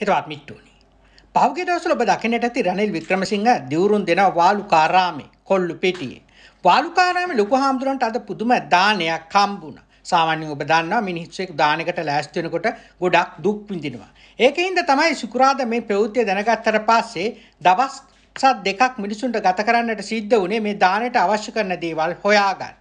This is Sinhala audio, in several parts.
හිතවත් මිට්ටුවනි. පහුගේ දවසල ඔබ දකින්නට ඇති රනිල් වික්‍රමසිංහ දිවුරුන් දෙන වාලුකාරාමේ කොල්ලු පිටියේ. වාලුකාරාමේ ලොකු හාමුදුරන්ට අද පුදුම දානයක් හම්බුණා. සාමාන්‍යයෙන් ඔබ දන්නවා මිනිස්සෙක් දානකට ලෑස්ති වෙනකොට ගොඩක් දුක් විඳිනවා. ඒකින්ද තමයි සුකුරාදා මේ ප්‍රවෘත්ති දැනගත්තට පස්සේ දවස් සත් දෙකක් මිනිසුන්ට ගත කරන්නට සිද්ධ වුණේ මේ දාණයට අවශ්‍ය කරන දේවල් හොයාගන්න.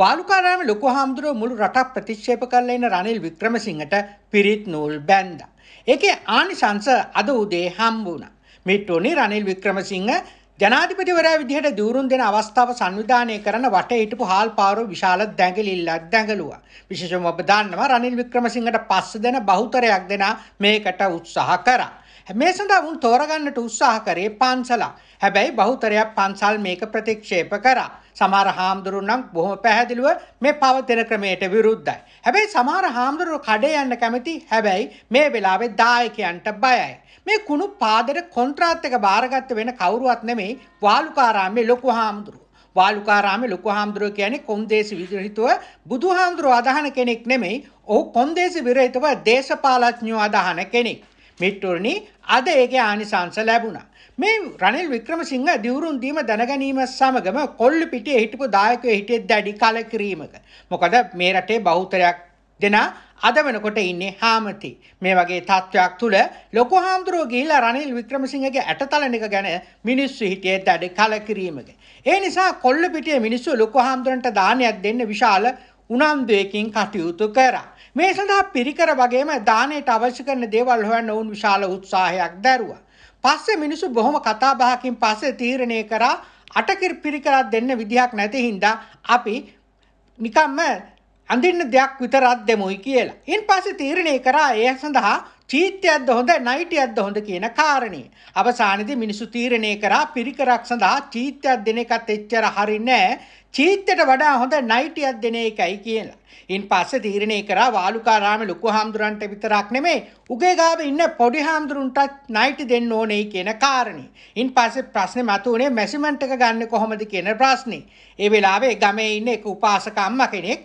වාලුකාරාම ලොකු හාමුදුරුව මුළු රටක් ප්‍රතික්ෂේප කරලා ඉන්න රනිල් වික්‍රමසිංහට පිරිත් නූල් බැන්දා. ඒකේ ආනිසංස අද උදේ හම්බ වුණා. මිට්ටෝනි රනිල් වික්‍රමසිංහ ජනාධිපතිවරයා විදිහට දූරුන් දෙන අවස්ථාව සංවිධානය කරන වට හිටපු හාල් පාරෝ විශාල දැඟලිල්ලක් දැඟලුවා. විශේෂම ඔබ දන්නවා රනිල් වික්‍රමසිංහට පස්ස දෙන බහුතරයක් දෙනා මේකට උත්සාහ කරා. මේ සඳහා උන් තෝරගන්නට උත්සාහ කරේ පන්සලක්. හැබැයි බහුතරයක් පන්සල් මේක ප්‍රතික්ෂේප කරා. සමහර හාමුදුරුවෝ නම් බොහොම පැහැදිලිව මේ පවතින ක්‍රමයට විරුද්ධයි. හැබැයි සමහර හාමුදුරුවෝ කඩේ යන්න කැමති. හැබැයි මේ වෙලාවේ දායකයන්ට බයයි. මේ කුණු පාදට කොන්ත්‍රාත් එක බාරගත්ත වෙන කවුරුවත් නෙමෙයි වාලුකාරාමේ ලොකු හාමුදුරුවෝ. වාලුකාරාමේ ලොකු හාමුදුරුව කියන්නේ කොන්දේසි විරහිතව බුදුහාමුදුරුව අදහන කෙනෙක් නෙමෙයි. ඔහු කොන්දේසි විරහිතව දේශපාලඥයෝ අදහන කෙනෙක්. මිට්ටුරණි අද ඒගේ ආනිසංස ලැබුණා. මේ රනිල් වික්‍රමසිංහ දිවුරුන් දීම දැනගැනීම සමගම කොල්ලු පිටියේ හිටපු දායකයෝ හිටියේ දැඩි කලකිරීමක. මොකද මේ රටේ බහුතරයක් දෙනා අද වෙනකොට ඉන්නේ හාමති. මේ වගේ තත්ත්වයක් තුළ ලොකු හාමුදුරුවෝ ගිහිලා රනිල් වික්‍රමසිංහගේ ඇටතලන එක ගැන මිනිස්සු හිටියේ දැඩි කලකිරීමක. ඒ නිසා කොල්ලු පිටියේ මිනිස්සු ලොකු හාමුදුරන්ට දානයක් දෙන්න විශාල උනන්දුවකින් කටයුතු කරා. මේ සඳහා පිරිකර වගේම දානයට අවශ්‍ය කරන දේවල් හොයන්න ඔවුන් විශාල උත්සාහයක් දැරුවා. පස්සේ මිනිස්සු බොහොම කතාබහකින් පස්සේ තීරණය කරා අටකිර පිරිකරක් දෙන්න විදිහක් නැති හින්දා අපි නිකම්ම අඳින්න දෙයක් විතරක් දෙමුයි කියලා. ඉන් පස්සේ තීරණය කරා ඒ සඳහා චීත්‍යයක්ද හොඳ නයිටියක්ද හොඳ කියන කාරණේ. අවසානයේදී මිනිසු තීරණය කරා පිරිකරක් සඳහා චීත්‍යයක් දෙන එකත් එච්චර හරින්නේ චීත්‍යට වඩා හොඳ නයිටියක් දෙන එකයි කියලා. ඉන් පස්සේ තීරණය කරා වාලුකාරාමේ ලොකු හාමුදුරන්ට විතරක් නෙමෙයි උගේ ගාව ඉන්න පොඩි හාමුදුරුන්ටත් නයිටි දෙන්න ඕනේ කියන කාරණේ. ඉන් පස්සේ ප්‍රශ්නේ මතුවුනේ මෙෂර්මන්ට් එක ගන්න කොහොමද කියන ප්‍රශ්නේ. ඒ වෙලාවේ ගමේ ඉන්න එක උපාසක අම්මා කෙනෙක්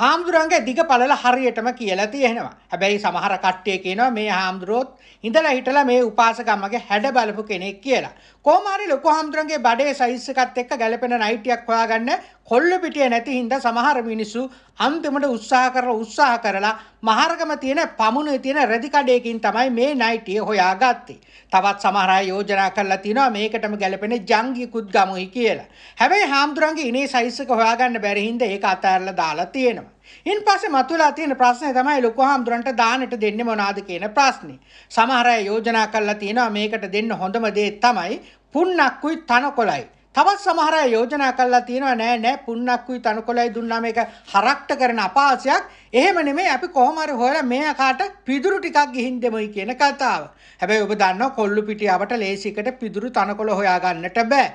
හාමුදුරන්ගේ දිග පලල හරියටම කියලා තියෙනවා. හැබැයි සමහර කට්ටිය කියනවා මේ හාමුදුරුවොත් ඉඳලා හිටලා මේ උපාසකම්මගේ හැඩ බලපු කෙනෙක් කියලා. කොහොම හරි ලොකු හාමුදුරන්ගේ බඩේ සයිස් එකත් එක්ක ගැලපෙන නයිටියක් හොයාගන්න කොල්ල පිටිය නැති හින්දා සමහර මිනිස්සු අන්තිමට උත්සාහ කරලා උත්සාහ කරලා මහරගම තියෙන පමුණේ තියෙන රෙදි කඩේකින් තමයි මේ නයිටිය හොයාගත්තේ. තවත් සමහර අය යෝජනා කරලා තිනවා මේකටම ගැලපෙන ජංගිකුත් ගමුයි කියලා. හැබැයි හාමුදුරන්ගේ ඉනේ සයිස් එක හොයාගන්න බැරි හින්දා ඒක අතහැරලා දාලා තියෙනවා. තියෙනවා. ඉන් පස්සේ මතුවලා තියෙන ප්‍රශ්නේ තමයි ලොකු හාමුදුරන්ට දානට දෙන්නේ මොනවාද කියන ප්‍රශ්නේ. සමහර අය යෝජනා කරලා තියෙනවා මේකට දෙන්න හොඳම දේ තමයි පුන්නක්කුයි තනකොළයි. තවත් සමහර අය යෝජනා කරලා තියෙනවා නෑ නෑ පුන්නක්කුයි තනකොළයි දුන්නාම ඒක හරක්ට කරන අපහාසයක්. එහෙම නෙමෙයි අපි කොහොම හරි හොයලා මෙයාට පිදුරු ටිකක් ගිහින් දෙමුයි කියන කතාව. හැබැයි ඔබ දන්නවා කොල්ලු පිටියවට ලේසිකට පිදුරු තනකොළ හොයා ගන්නට බෑ.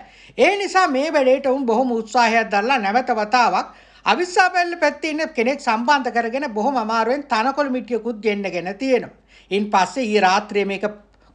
ඒ නිසා මේ වැඩේට උන් බොහොම උත්සාහයක් දැරලා නැවත වතාවක් අවිස්සාපල්ල පැත්තේ ඉන්න කෙනෙක් සම්බන්ධ කරගෙන බොහොම අමාරුවෙන් තනකොළ මිටියකුත් ගෙන්නගෙන තියෙනවා. ඉන් පස්සේ ඊ රාත්‍රියේ මේක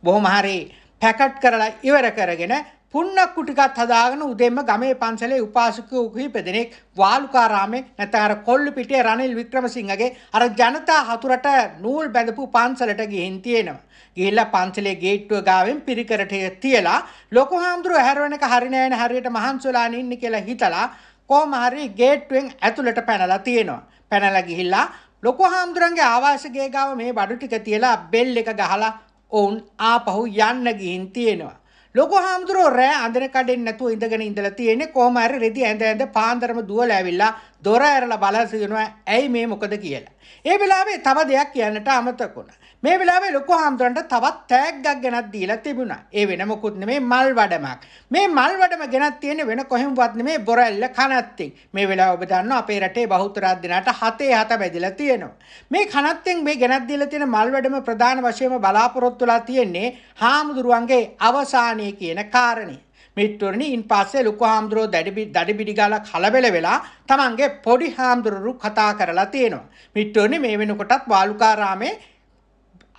බොහොම හරි පැකට් කරලා ඉවර කරගෙන පුන්නක් කුටිකත් හදාගෙන උදෙන්ම ගමේ පන්සලේ උපාසකයෝ කිහිප දෙනෙක් වාලුකාරාමේ නැත්නම් අර කොල්ලු පිටේ රනිල් වික්‍රමසිංහගේ අර ජනතා හතුරට නූල් බැඳපු පන්සලට ගිහින් තියෙනවා. ගිහිල්ලා පන්සලේ ගේට්ටුව ගාවෙන් පිරිකරට තියලා ලොකු හාමුදුරුවෝ හැරවෙනක හරිනෑන හරියට මහන්සි වෙලා ඉන්න කියලා හිතලා කොහොම හරි ගේට්ටුවෙන් ඇතුළට පැනලා තියෙනවා. පැනලා ගිහිල්ලා ලොකු හාමුදුරන්ගේ ආවාසගේ ගාව මේ බඩු ටික තියලා බෙල් එක ගහලා ඔවුන් ආපහු යන්න ගිහින් තියෙනවා. ලොකු හාමුදුරුවෝ රෑ අඳන කඩෙන් නැතුව ඉඳගෙන ඉඳලා තියෙන්නේ කොහොම හරි රෙදි ඇඳ ඇඳ පාන්දරම දුවලා ඇවිල්ලා දොර ඇරලා බලා සිටිනවා ඇයි මේ මොකද කියලා. ඒ වෙලාවේ තව දෙයක් කියන්නට අමතක වුණා. මේ වෙලාවේ ලොකු හාමුදුරන්ට තවත් තෑග්ගක් ගෙනත් දීලා තිබුණා. ඒ වෙන මොකුත් නෙමේ මල් වඩමක්. මේ මල් වඩම ගෙනත් තියෙන්නේ වෙන කොහෙන්වත් නෙමේ බොරැල්ල කනත්තෙන්. මේ වෙලාව ඔබ දන්නවා අපේ රටේ බහුතරය දිනට හතේ හත බැඳිලා තියෙනවා. මේ කනත්තෙන් මේ ගෙනත් දීලා තියෙන මල් වැඩම ප්‍රධාන වශයෙන්ම බලාපොරොත්තු වෙලා තියෙන්නේ හාමුදුරුවන්ගේ අවසානයේ කියන කාරණේ. මිත්තුරනි ඉන් පස්සේ ලොකු හාමුදුරුවෝ දැඩි දඩිබිඩි ගාලා කලබල වෙලා තමන්ගේ පොඩි හාමුදුරුවරු කතා කරලා තියෙනවා. මිත්තුරනි මේ වෙනකොටත් වාලුකාරාමේ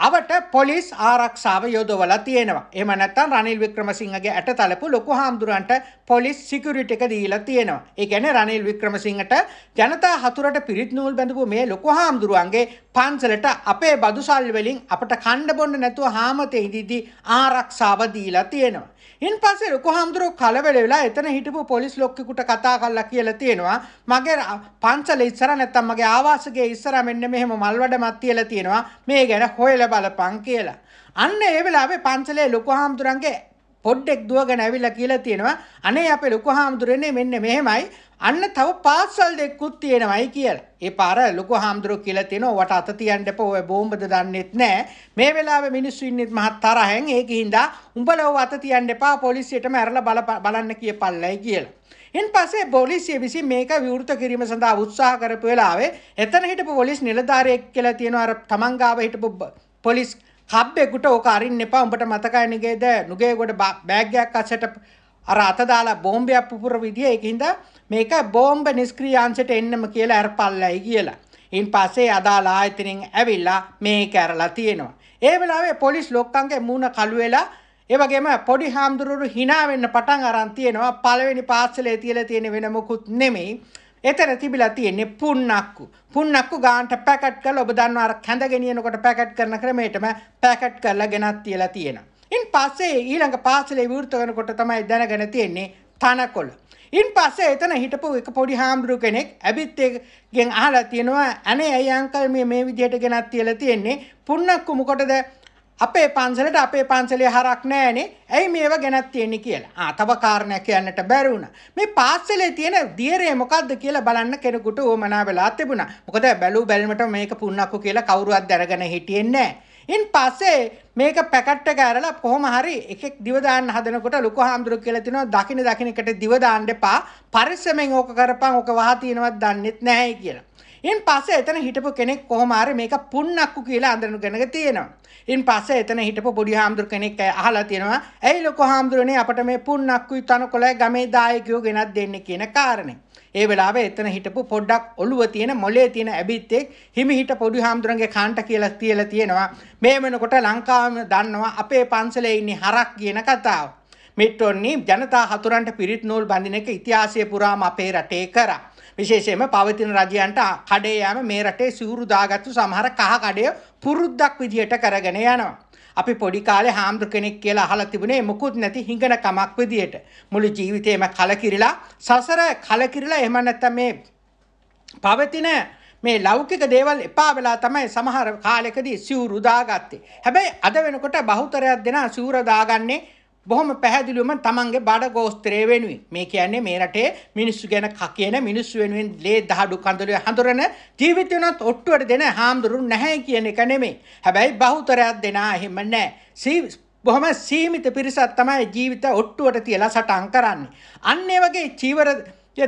අවට පොලිස් ආරක්ෂාව යොදවලා තියෙනවා. එහෙම නැත්නම් රනිල් වික්‍රමසිංහගේ ඇටතලපු ලොකු හාමුදුරන්ට පොලිස් සිකියුරිටි එක දීලා තියෙනවා. ඒ කියන්නේ රනිල් වික්‍රමසිංහට ජනතා හතුරට පිරිත් නූල් බැඳපු මේ ලොකු හාමුදුරුවන්ගේ පන්සලට අපේ බදුසල් වලින් අපට කණ්ඩ බොන්න නැතුව හාමතේ ඉඳිදී ආරක්ෂාව දීලා තියෙනවා. ඉන් පස්සේ ලොකු හාමුදුරුවෝ කලබල වෙලා එතන හිටපු පොලිස් ලොක්කෙකුට කතා කරලා කියලා තියෙනවා මගේ පන්සල ඉස්සර නැත්තම් මගේ ආවාසගේ ඉස්සර මෙන්න මෙහෙම මල්වඩමක් තියලා තියෙනවා මේ ගැන හොයලා බලපන් කියලා. අන්න ඒ වෙලාවේ පන්සලේ ලොකු හාමුදුරන්ගේ පොඩ්ඩෙක් දුවගෙන ඇවිල්ලා කියලා තියෙනවා අනේ අපේ ලොකු හාමුදුරනේ මෙන්න මෙහෙමයි අන්න තව පාසල් දෙකකුත් තියෙනවයි කියලා. ඒ පාර ලොකු හාමුදුරුවෝ කියලා තියෙනවා වට අත තියන්න එපා ඔය බෝම්බද දන්නෙත් නැහැ. මේ වෙලාවේ මිනිස්සු ඉන්නෙත් මහත් තරහෙන් ඒකින්දා උඹලව අත තියන්න එපා පොලිසියටම ඇරලා බලන්න කියපල්ලයි කියලා. එන් පස්සේ පොලිසිය විසින් මේක විවෘත කිරීම සඳහා උත්සාහ කරපු වෙලාවේ එතන හිටපු පොලිස් නිලධාරියෙක් කියලා තියෙනවා අර තමන් ගාව හිටපු පොලිස් කබ්බෙකුට ඕක අරින්න එපා උඹට මතකයි නේද නුගේගොඩ බෑග් එකක් අස්සට අර අත දාලා බෝම්බයක් පුපුර විදිය ඒකින්ද මේක බෝම්බ නිෂ්ක්‍රියාංශයට එන්නම කියලා අරපල්ලයි කියලා. ඉන් පස්සේ අදාළ ආයතනෙන් ඇවිල්ලා මේක ඇරලා තියෙනවා. ඒ වෙලාවේ පොලිස් ලොක්කන්ගේ මූණ කළු වෙලා ඒ වගේම පොඩි හාමුදුරුවෝ hina වෙන්න පටන් අරන් තියෙනවා. පළවෙනි පාසලේ තියලා තියෙන වෙන මොකුත් නෙමෙයි. එතන තිබිලා තියෙන්නේ පුන්නක්කු. පුන්නක්කු ගාන්ට පැකට් කරලා ඔබ දන්නවා අර කැඳ ගෙනියනකොට පැකට් කරන ක්‍රමයටම පැකට් කරලා ගෙනත් තියලා තියෙනවා. ඉන් පස්සේ ඊළඟ පාසලේ විවෘත කරනකොට තමයි දැනගෙන තියෙන්නේ තනකොළ. ඉන් පස්සේ එතන හිටපු එක පොඩි හාමුදුරු කෙනෙක් ඇවිත් ඒකෙන් අහලා තියෙනවා අනේ අයියා අංකල් මේ මේ විදිහට ගෙනත් තියලා තියෙන්නේ පුන්නක්කු මොකටද අපේ පන්සලට අපේ පන්සලේ හරක් නෑනේ ඇයි මේව ගැනත් තියෙන්නේ කියලා. ආ තව කාරණයක් කියන්නට බැරි වුණා. මේ පාසලේ තියෙන දියරේ මොකද්ද කියලා බලන්න කෙනෙකුට ඕමනා වෙලා තිබුණා. මොකද බැලූ බැලමට මේක පුන්නක්කු කියලා කවුරුවත් දැනගෙන හිටියේ නෑ. ඉන් පස්සේ මේක පැකට් එක ඇරලා කොහොම හරි එකෙක් දිව දාන්න හදනකොට ලොකු හාමුදුරුවෝ කියලා තිනවා දකින දකිනකට දිව දාන්න එපා. පරිස්සමෙන් ඕක කරපන් ඕක වහ තියනවත් දන්නෙත් නැහැ කියලා. ඉන් පස්සේ එතන හිටපු කෙනෙක් කොහොම හරි මේක පුන්නක්කු කියලා අඳුනගෙන තියෙනවා. ඉන් පස්සේ එතන හිටපු පොඩි හාමුදුර කෙනෙක් අහලා තියෙනවා ඇයි ලොකු හාමුදුරනේ අපට මේ පුන්නක්කුයි තනකොළයි ගමේ දායකයෝ ගෙනත් දෙන්නේ කියන කාරණේ. ඒ වෙලාවේ එතන හිටපු පොඩ්ඩක් ඔළුව තියෙන මොලේ තියෙන ඇබිත්තෙක් හිමි හිට පොඩි හාමුදුරන්ගේ කාන්ට කියලා තියලා තියෙනවා මේ වෙනකොට ලංකාවම දන්නවා අපේ පන්සලේ ඉන්නේ හරක් කියන කතාව. මෙට්ටොන්නේ ජනතා හතුරන්ට පිරිත් නූල් බඳින එක ඉතිහාසය පුරාම අපේ රටේ කරා. විශේෂයෙන්ම පවතින රජයන්ට කඩේ යෑම මේ රටේ සිවුරු දාගත්තු සමහර කහ කඩය පුරුද්දක් විදියට කරගෙන යනවා. අපි පොඩි කාලේ හාමුදුර කෙනෙක් කියලා අහලා තිබුණේ මොකුත් නැති හිඟන කමක් විදියට. මුළු ජීවිතේම කලකිරිලා සසර කලකිරිලා එහෙම නැත්නම් මේ පවතින මේ ලෞකික දේවල් එපා වෙලා තමයි සමහර කාලෙකදී සිවුරු දාගත්තේ. හැබැයි අද වෙනකොට බහුතරයක් දෙනා සිවුර දාගන්නේ බොහොම පැහැදිලිවම තමන්ගේ බඩ ගෝස්ත්‍රය වෙනුවෙන් මේ කියන්නේ මේ රටේ මිනිස්සු ගැන කකේන මිනිස්සු වෙනුවෙන් ලේ දහඩු කඳුළු හඳුරන ජීවිත වෙනත් ඔට්ටුවට දෙන හාමුදුරුන් නැහැ කියන එක නෙමෙයි. හැබැයි බහුතරයක් දෙනා එහෙම නැහැ. බොහොම සීමිත පිරිසක් තමයි ජීවිත ඔට්ටුවට තියලා සටන් කරන්නේ. අන්න වගේ චීවර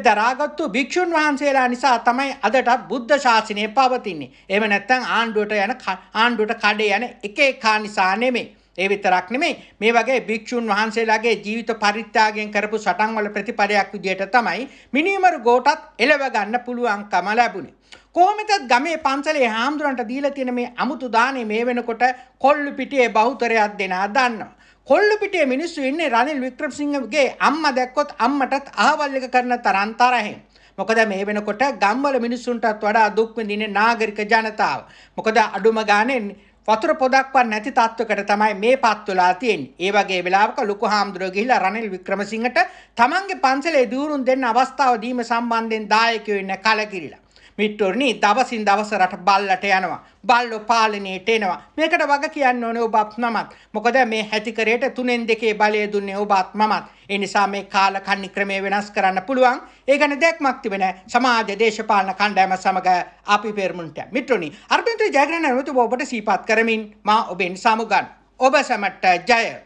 දරාගත්තු භික්ෂුන් වහන්සේලා නිසා තමයි අදටත් බුද්ධ ශාසනය පවතින්නේ. එහෙම නැත්නම් ආණ්ඩුවට යන ආණ්ඩුවට කඩේ යන එක එකා නිසා නෙමෙයි. ඒ විතරක් නෙමෙයි මේ වගේ භික්ෂුන් වහන්සේලාගේ ජීවිත පරිත්‍යාගයෙන් කරපු සටන් වල ප්‍රතිඵලයක් විදියට තමයි මිනිමරු ගෝටත් එලව ගන්න පුළුවන්කම ලැබුණේ. කොහොමදත් ගමේ පන්සලේ හාමුදුරන්ට දීලා තියෙන මේ අමුතු දානේ මේ වෙනකොට කොල්ලු පිටියේ බහුතරයක් දෙනා දන්නවා. කොල්ලු පිටියේ මිනිස්සු ඉන්නේ රනිල් වික්‍රමසිංහගේ අම්මා දැක්කොත් අම්මටත් අහවල් එක කරන තරම් තරහින්. මොකද මේ වෙනකොට ගම්වල මිනිස්සුන්ටත් වඩා දුක් විඳින්නේ නාගරික ජනතාව. මොකද අඩුම ගානේ වතුර පොදක්වත් නැති තත්වයකට තමයි මේපත් වෙලා තියෙන්නේ. ඒ වගේ වෙලාවක ලොකු හාමුදුරුවෝ ගිහිලා රනිල් වික්‍රමසිංහට තමන්ගේ පන්සලේ දූරුන් දෙන්න අවස්ථාව දීම සම්බන්ධයෙන් දායකයෝ ඉන්න කලකිරිලා. මිත්‍රෝනි දවසින් දවස රට බල්ලට යනවා. බල්ලෝ පාලනයට එනවා. මේකට වග කියන්න ඕනේ ඔබත් මමත්. මොකද මේ හැතිකරයට තුනෙන් දෙකේ බලය දුන්නේ ඔබත් මමත්. ඒ නිසා මේ කාල කන්නි ක්‍රමය වෙනස් කරන්න පුළුවන්. ඒ ගැන දැක්මක් තිබෙන සමාජ දේශපාලන කණ්ඩායම සමග අපි පෙරමුණට. මිත්‍රෝනි අර්බින්ද ජයග්‍රහණ නමුතු ඔබට සීපත් කරමින් මා ඔබෙන් සමුගන්. ඔබ සැමට ජය